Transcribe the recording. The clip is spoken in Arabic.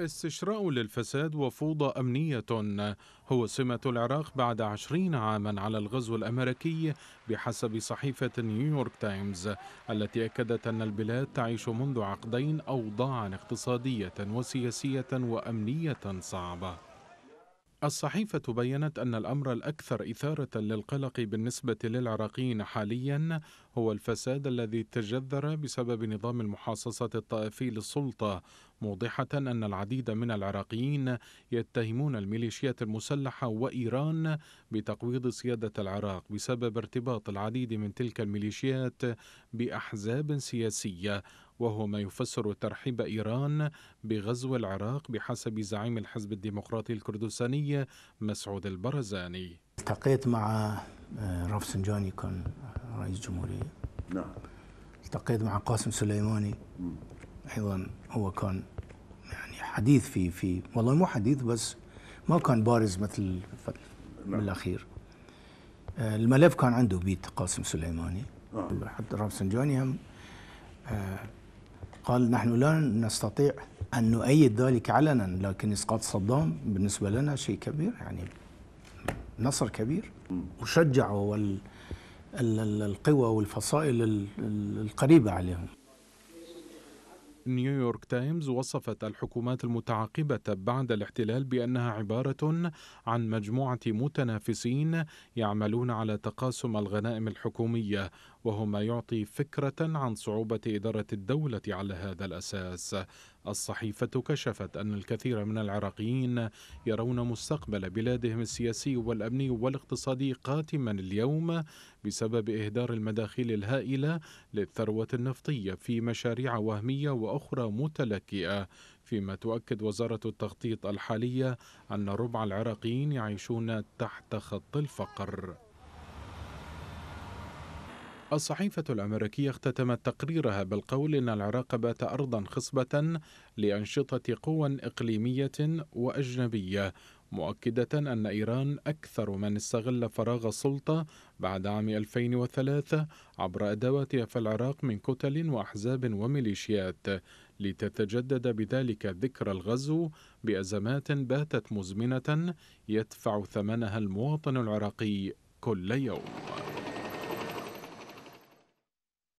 استشراء للفساد وفوضى أمنية هو سمة العراق بعد عشرين عاما على الغزو الأمريكي بحسب صحيفة نيويورك تايمز التي أكدت أن البلاد تعيش منذ عقدين أوضاعا اقتصادية وسياسية وأمنية صعبة الصحيفة بينت أن الأمر الأكثر إثارة للقلق بالنسبة للعراقيين حاليا هو الفساد الذي تجذر بسبب نظام المحاصصة الطائفي للسلطة موضحة أن العديد من العراقيين يتهمون الميليشيات المسلحة وإيران بتقويض سيادة العراق بسبب ارتباط العديد من تلك الميليشيات بأحزاب سياسية وهو ما يفسر ترحيب إيران بغزو العراق بحسب زعيم الحزب الديمقراطي الكردستاني مسعود البرزاني التقيت مع آه، رفسنجاني كان رئيس جمهورية نعم التقيت مع قاسم سليماني أيضا هو كان يعني حديث في في والله مو حديث بس ما كان بارز مثل نعم. بالأخير آه، الملف كان عنده بيت قاسم سليماني آه. حتى رفسنجاني هم قال نحن لا نستطيع أن نؤيد ذلك علنا لكن إسقاط صدام بالنسبة لنا شيء كبير يعني نصر كبير وشجعوا القوى والفصائل القريبة عليهم نيويورك تايمز وصفت الحكومات المتعاقبة بعد الاحتلال بأنها عبارة عن مجموعة متنافسين يعملون على تقاسم الغنائم الحكومية وهو ما يعطي فكرة عن صعوبة إدارة الدولة على هذا الأساس الصحيفة كشفت أن الكثير من العراقيين يرون مستقبل بلادهم السياسي والأمني والاقتصادي قاتما اليوم بسبب إهدار المداخيل الهائلة للثروة النفطية في مشاريع وهمية وأخرى متلكئة فيما تؤكد وزارة التخطيط الحالية أن ربع العراقيين يعيشون تحت خط الفقر الصحيفة الأمريكية اختتمت تقريرها بالقول إن العراق بات أرضا خصبة لأنشطة قوى إقليمية وأجنبية مؤكدة أن إيران أكثر من استغل فراغ السلطة بعد عام 2003 عبر أدواتها في العراق من كتل وأحزاب وميليشيات لتتجدد بذلك ذكرى الغزو بأزمات باتت مزمنة يدفع ثمنها المواطن العراقي كل يوم